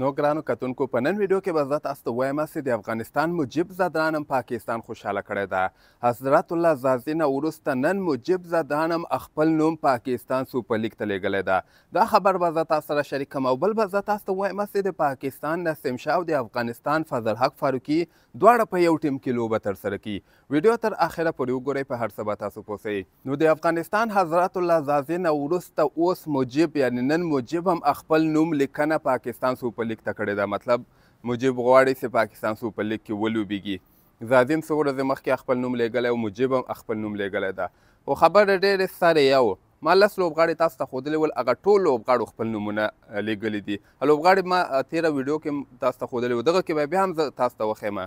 نو ګرانو کتونکو په نن ویډیو کې به زه تاسو ته وایم چې د افغانستان مجیب زدرانم پاکستان خوشحاله کړی ده حضرت الله زازي نه وروسته نن مجیب زدرانم خپل نوم پاکستان سوپر لیګ ته لیږلی ده دا خبر به زه تاسو سره شریکم او بل به زه تاسو ته وایم چې د پاکستان نسیم شاه او د افغانستان فضل حق فاروقي دواړه په یو ټیم کې لوبه ترسره کړي ویډیو تر آخره پورې وګورئ په هر څه به تاسو پوه نو د افغانستان حضرت الله زازي نه وروسته اوس مجیب یعنی نن مجیب هم خپل نوم لیکنه پاکستان سوپر لیک ته کړې ده مطلب مجیب غواړي چې پاکستان سوپر لیګ کې ولوبېږي زادین څو ورځې مخکې خپل نوم لیږلی او مجیب هم خپل نوم لیږلی ده خو خبره ډېرې سره یو ما لس لوبغاړي تاسو ته ښودلي ول هغه ټول لوبغاړو خپل نومونه لیږلي دي لوبغاړي ما تیره ویډیو کې تاسو ته ښودلي و دغه کې به بیا هم زه تاسو ته وښیم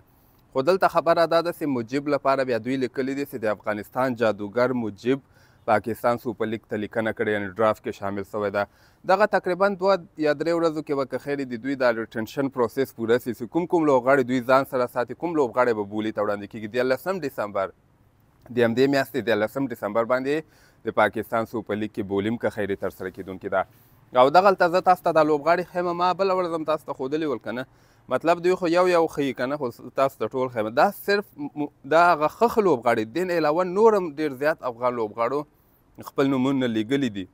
خو دلته خبره دا ده چې مجیب لپاره بیا دوی لیکلي دي چې د افغانستان جادوګر مجیب پاکستان سوپر لیګ ته لیکنه کړې یعنی ډرافت کې شامل شوی ده دغه تقریبا دوه یا درې ورځو کې به که خیر د دوی د ریټنشن پروسس پوره سي کوم کوم لوبغاړي دوی ځان سره ساتي کوم لوبغاړي به بولي ته وړاندې کېږي دیارلسم ډسمبر د همدې میاشتې دیارلسم ډسمبر باندې د پاکستان سوپر لیګ کې بولیم که خیر ترسره کېدونکې ده او دغلته زه تاسو ته دا لوبغاړي خیمه ما بله ورځ هم تاسو ته ښودلي ول که نه مطلب دوی خو یو یو خي کنه خو تاسو ته ټول خیم دا صرف دا غخه خلوب غاړي دین علاوه نورم ډیر زیات افغان لوبغاړو خپل نمونه لګلې دي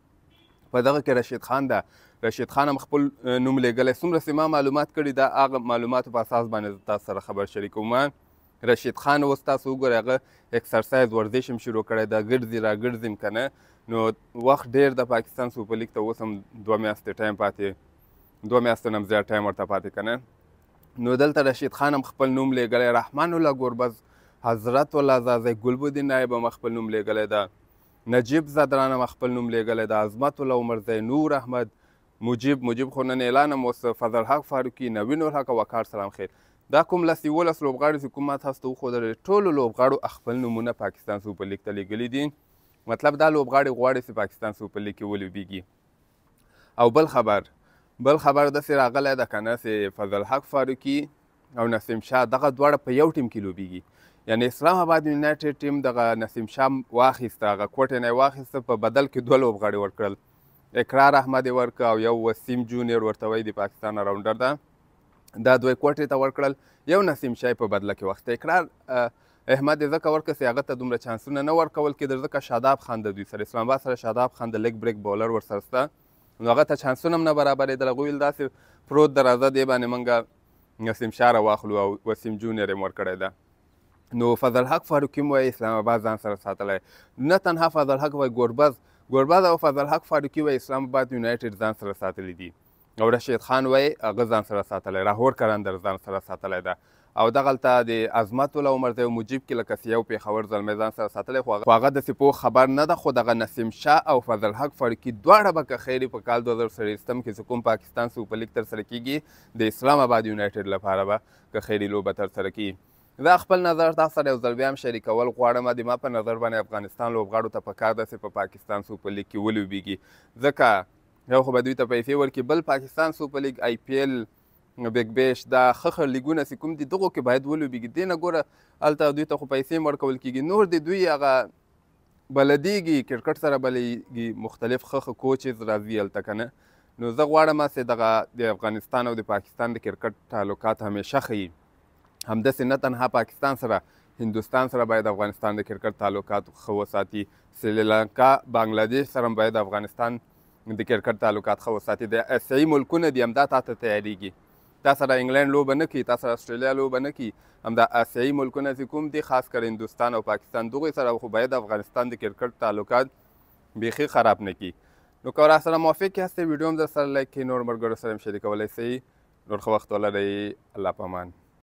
په دغه کې رشید خان دا رشید خان هم خپل نوم لګلې څومره سیمه معلومات کړي دا هغه معلومات په اساس باندې تاسو سره خبر شریکوم رشید خان اوس تاسو وګورئ هغه اکسرسایز ورزش هم شروع کړی دا ګرځي را ګرځم کنه نو وخت ډیر د پاکستان سوپر لیگ ته اوس هم دوه میاشتې ټایم پاتې دوه میاشتې نه زیات ټایم ورته پاتې کنه نو دلته رشید خان هم خپل نوم لګلی رحمان الله ګوربز حضرت الله زازی ګلبدین نایب هم خپل نوم لګلی ده نجیب زدران هم خپل نوم لګلی ده عظمت الله عمرزی نور احمد مجیب مجیب خو نن اعلان هم اوس فضلحق فاروقي نوین الحق او وقار سلام خیر دا کوم لس یولس لوبغاړي چې کوم ما تاسو ته وښودل ټولو لوبغاړو خپل نومونه پاکستان سوپر لیګ ته لېږلي دي مطلب دا لوبغاړي غواړي چې پاکستان سوپر لیګ کې ولوبېږي او بل خبر بل خبر داسې راغلی ده که نه فضل حق فاروقي او نسیم شاه دغه دواړه په یو ټیم کې لوبېږي یعنی اسلام آباد یونایټډ ټیم دغه نسیم شاه واخیسته هغه کوټه نه یې واخیسته په بدل کې دوه لوبغاړي ورکړل اقرار احمد یې ورکړه او یو وسیم جونیور ورته وایي د پاکستان راونډر ده دا دوی کوټې ته ورکړل یو نسیم شای په بدله کې وخت اقرار احمد ځکه ورکه سیاغت ته دومره چانسونه نه ورکول کېدل ځکه شاداب خان د دوی سره اسلام آباد سره شاداب خان د لګ بریک بولر ورسره نو هغه ته چانسونه هم نه برابرېدل هغوی ویل داسې پروت ده راځه دې باندې موږ وسیم شاره واخلو او وسیم جونیور یې ورکړی ده نو فضل حق فاروقي مو اسلام آباد ځان سره ساتلی نه تنها فضل حق وای ګوربز ګوربز او فضل حق فاروقي وای اسلام آباد یونایټډ ځان سره ساتلی دي او رشید خان وای هغه ځان سره ساتلی راهور کرندر ځان سره ساتلی ده او دغلته د عظمت الله عمر ته مجیب کې لکه سیو پیښور زلمی ځان سره ساتلی خو هغه داسې پوخ خبر نه ده خو دغه نسیم شاه او فضل حق فرقي دواړه به که خیر په کال 2023 کې چې کوم پاکستان سوپر لیګ ترسره کیږي د اسلام آباد یونایټډ لپاره به که خیري لوبه ترسره کیږي دا خپل نظر تاسو سره یو ځل بیا هم شریکول غواړم د ما په نظر باندې افغانستان لوبغاړو ته پکار ده چې په پاکستان سوپر لیګ کې ولوبېږي ځکه یو خو به دوی ته پیسې ورکړي بل پاکستان سوپر لیګ آی پی ایل بیگ بیش دا خخر لیګونه چې کوم دي دغه کې باید ولوبېږي دې نه ګوره هلته دوی ته خو پیسې ورکول کېږي نور د دوی هغه بلدیږي کرکټ سره بلېږي مختلف خخه کوچز راځي هلته که نه نو زه غواړم چې دغه د افغانستان او د پاکستان د کرکټ تعلقات همیشه ښیي همداسې نه تنها پاکستان سره هندوستان سره باید افغانستان د کرکټ تعلقات ښه وساتي سریلانکا بنګلاديش سره باید افغانستان د کرکټ تعلقات ښه وساتي د اسیایي ملکونه دي همدا تاته تیاریږي دا سره انګلند لوبه نه کوي دا سره استرالیا لوبه نه کوي همدا آسیایي ملکونه چې کوم دي خاص کر هندوستان او پاکستان دغه سره خو باید افغانستان د کرکټ تعلقات بیخي خراب نه کی نو که را سره موافق هستې ویډیو هم در سره لایک کړئ نور ملګرو سره هم شریکولی سئ نور ښه وخت ولرئ الله پامان